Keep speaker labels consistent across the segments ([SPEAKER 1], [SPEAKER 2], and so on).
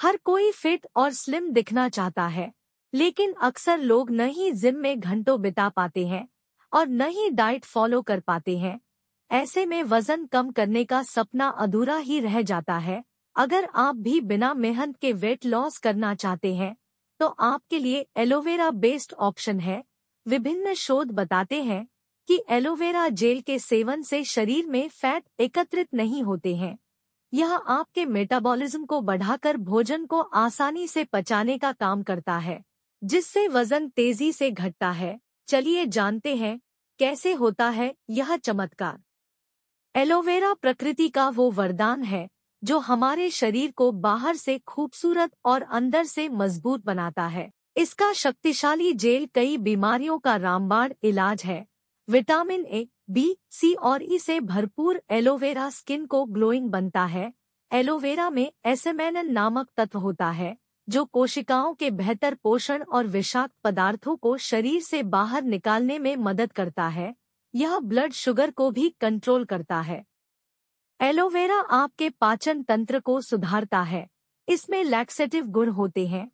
[SPEAKER 1] हर कोई फिट और स्लिम दिखना चाहता है लेकिन अक्सर लोग न ही जिम में घंटों बिता पाते हैं और न ही डाइट फॉलो कर पाते हैं ऐसे में वजन कम करने का सपना अधूरा ही रह जाता है अगर आप भी बिना मेहनत के वेट लॉस करना चाहते हैं तो आपके लिए एलोवेरा बेस्ड ऑप्शन है विभिन्न शोध बताते हैं कि एलोवेरा जेल के सेवन से शरीर में फैट एकत्रित नहीं होते हैं यह आपके मेटाबॉलिज्म को बढ़ाकर भोजन को आसानी से पचाने का काम करता है जिससे वजन तेजी से घटता है चलिए जानते हैं कैसे होता है यह चमत्कार एलोवेरा प्रकृति का वो वरदान है जो हमारे शरीर को बाहर से खूबसूरत और अंदर से मजबूत बनाता है इसका शक्तिशाली जेल कई बीमारियों का रामबाण इलाज है विटामिन ए बी सी और ई e से भरपूर एलोवेरा स्किन को ग्लोइंग बनता है एलोवेरा में एसएमएनएन नामक तत्व होता है जो कोशिकाओं के बेहतर पोषण और विषाक्त पदार्थों को शरीर से बाहर निकालने में मदद करता है यह ब्लड शुगर को भी कंट्रोल करता है एलोवेरा आपके पाचन तंत्र को सुधारता है इसमें लैक्सेटिव गुण होते हैं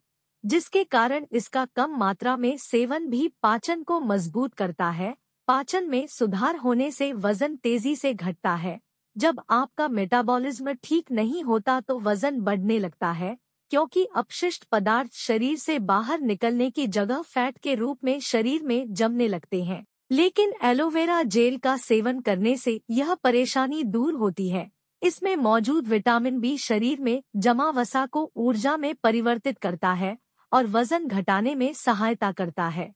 [SPEAKER 1] जिसके कारण इसका कम मात्रा में सेवन भी पाचन को मजबूत करता है पाचन में सुधार होने से वजन तेजी से घटता है जब आपका मेटाबॉलिज्म ठीक नहीं होता तो वजन बढ़ने लगता है क्योंकि अपशिष्ट पदार्थ शरीर से बाहर निकलने की जगह फैट के रूप में शरीर में जमने लगते हैं लेकिन एलोवेरा जेल का सेवन करने से यह परेशानी दूर होती है इसमें मौजूद विटामिन बी शरीर में जमा वसा को ऊर्जा में परिवर्तित करता है और वजन घटाने में सहायता करता है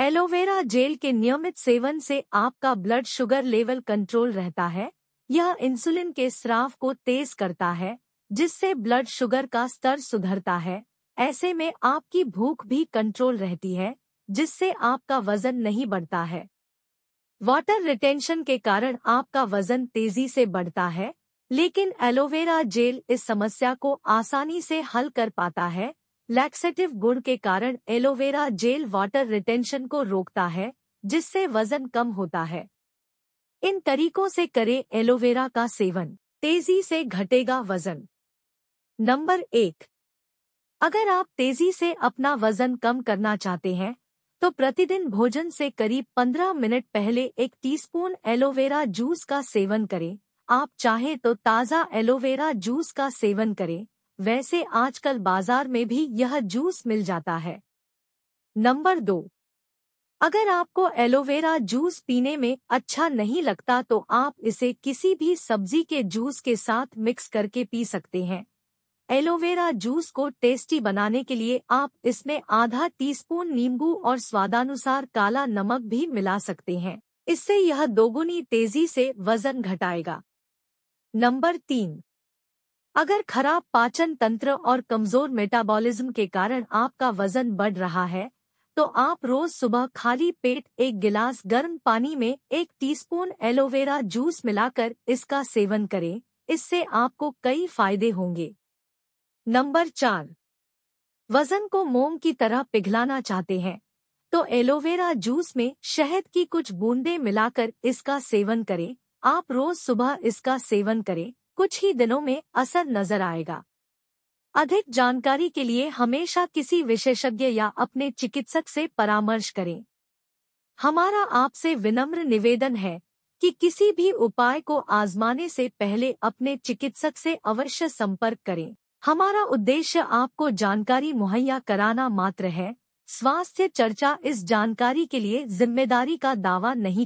[SPEAKER 1] एलोवेरा जेल के नियमित सेवन से आपका ब्लड शुगर लेवल कंट्रोल रहता है यह इंसुलिन के स्राव को तेज करता है जिससे ब्लड शुगर का स्तर सुधरता है ऐसे में आपकी भूख भी कंट्रोल रहती है जिससे आपका वजन नहीं बढ़ता है वाटर रिटेंशन के कारण आपका वजन तेजी से बढ़ता है लेकिन एलोवेरा जेल इस समस्या को आसानी से हल कर पाता है लैक्सेटिव गुण के कारण एलोवेरा जेल वाटर रिटेंशन को रोकता है जिससे वजन कम होता है इन तरीकों से करें एलोवेरा का सेवन तेजी से घटेगा वजन नंबर एक अगर आप तेजी से अपना वजन कम करना चाहते हैं तो प्रतिदिन भोजन से करीब 15 मिनट पहले एक टीस्पून एलोवेरा जूस का सेवन करें आप चाहे तो ताज़ा एलोवेरा जूस का सेवन करें वैसे आजकल बाजार में भी यह जूस मिल जाता है नंबर दो अगर आपको एलोवेरा जूस पीने में अच्छा नहीं लगता तो आप इसे किसी भी सब्जी के जूस के साथ मिक्स करके पी सकते हैं एलोवेरा जूस को टेस्टी बनाने के लिए आप इसमें आधा टीस्पून नींबू और स्वादानुसार काला नमक भी मिला सकते हैं इससे यह दोगुनी तेजी से वजन घटाएगा नंबर तीन अगर खराब पाचन तंत्र और कमजोर मेटाबॉलिज्म के कारण आपका वजन बढ़ रहा है तो आप रोज सुबह खाली पेट एक गिलास गर्म पानी में एक टीस्पून एलोवेरा जूस मिलाकर इसका सेवन करें इससे आपको कई फायदे होंगे नंबर चार वजन को मोम की तरह पिघलाना चाहते हैं तो एलोवेरा जूस में शहद की कुछ बूंदें मिलाकर इसका सेवन करें आप रोज सुबह इसका सेवन करें कुछ ही दिनों में असर नजर आएगा अधिक जानकारी के लिए हमेशा किसी विशेषज्ञ या अपने चिकित्सक से परामर्श करें हमारा आपसे विनम्र निवेदन है कि किसी भी उपाय को आजमाने से पहले अपने चिकित्सक से अवश्य संपर्क करें हमारा उद्देश्य आपको जानकारी मुहैया कराना मात्र है स्वास्थ्य चर्चा इस जानकारी के लिए जिम्मेदारी का दावा नहीं